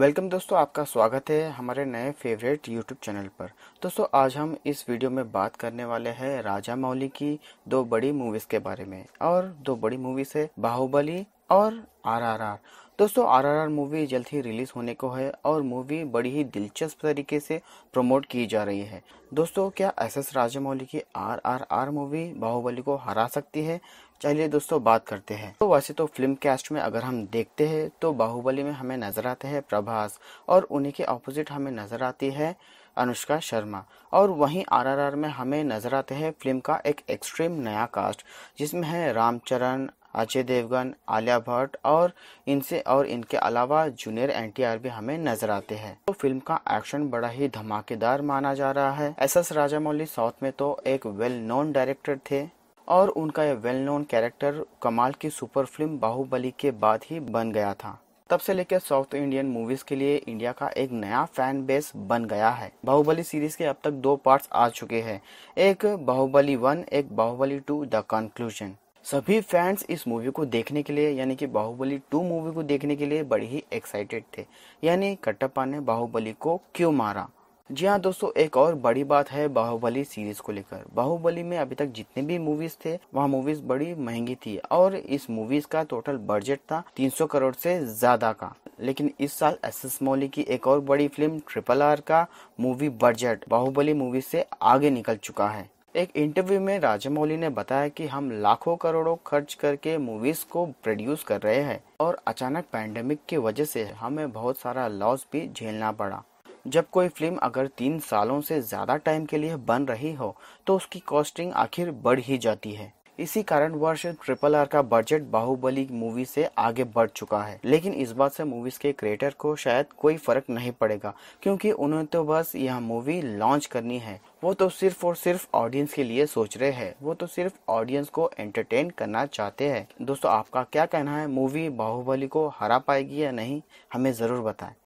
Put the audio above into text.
welcome दोस्तों आपका स्वागत है हमारे नए फेवरेट यूट्यूब चैनल पर दोस्तों आज हम इस वीडियो में बात करने वाले हैं राजा मौली की दो बड़ी मूवीज के बारे में और दो बड़ी मूवीज है बाहुबली और आरआरआर दोस्तों आरआरआर मूवी जल्द ही रिलीज होने को है और मूवी बड़ी ही दिलचस्प तरीके से प्रमोट की जा रही है दोस्तों क्या एस एस राजामौली की आरआरआर मूवी बाहुबली को हरा सकती है चलिए दोस्तों बात करते हैं तो वैसे तो फिल्म कैस्ट में अगर हम देखते हैं तो बाहुबली में हमें नजर आते हैं प्रभास और उन्हीं के ऑपोजिट हमें नजर आती है अनुष्का शर्मा और वहीं आरआरआर में हमें नजर आते हैं फिल्म का एक एक्सट्रीम नया कास्ट जिसमें है रामचरण अजय देवगन आलिया भट्ट और इनसे और इनके अलावा जूनियर एनटीआर भी हमें नजर आते हैं तो फिल्म का एक्शन बड़ा ही धमाकेदार माना जा रहा है एस एस राजामौली साउथ में तो एक वेल नोन डायरेक्टर थे और उनका यह वेल नोन कैरेक्टर कमाल की सुपर फिल्म बाहुबली के बाद ही बन गया था तब से लेकर साउथ इंडियन मूवीज के लिए इंडिया का एक नया फैन बेस बन गया है बाहुबली सीरीज के अब तक दो पार्ट्स आ चुके हैं एक बाहुबली वन एक बाहुबली टू द कंक्लूजन सभी फैंस इस मूवी को देखने के लिए यानी कि बाहुबली टू मूवी को देखने के लिए बड़े ही एक्साइटेड थे यानी कटप्पा ने बाहुबली को क्यों मारा जी हाँ दोस्तों एक और बड़ी बात है बाहुबली सीरीज को लेकर बाहुबली में अभी तक जितने भी मूवीज थे वह मूवीज बड़ी महंगी थी और इस मूवीज का टोटल बजट था 300 करोड़ से ज्यादा का लेकिन इस साल एस एस मौली की एक और बड़ी फिल्म ट्रिपल आर का मूवी बजट बाहुबली मूवी से आगे निकल चुका है एक इंटरव्यू में राजमौली ने बताया कि हम लाखों करोड़ों खर्च करके मूवीज को प्रोड्यूस कर रहे हैं और अचानक पैंडेमिक की वजह से हमें बहुत सारा लॉस भी झेलना पड़ा जब कोई फिल्म अगर तीन सालों से ज़्यादा टाइम के लिए बन रही हो तो उसकी कॉस्टिंग आखिर बढ़ ही जाती है इसी कारण वर्ष ट्रिपल आर का बजट बाहुबली मूवी से आगे बढ़ चुका है लेकिन इस बात से मूवीज के क्रिएटर को शायद कोई फर्क नहीं पड़ेगा क्योंकि उन्हें तो बस यह मूवी लॉन्च करनी है वो तो सिर्फ और सिर्फ ऑडियंस के लिए सोच रहे हैं वो तो सिर्फ ऑडियंस को एंटरटेन करना चाहते हैं दोस्तों आपका क्या कहना है मूवी बाहुबली को हरा पाएगी या नहीं हमें जरूर बताएं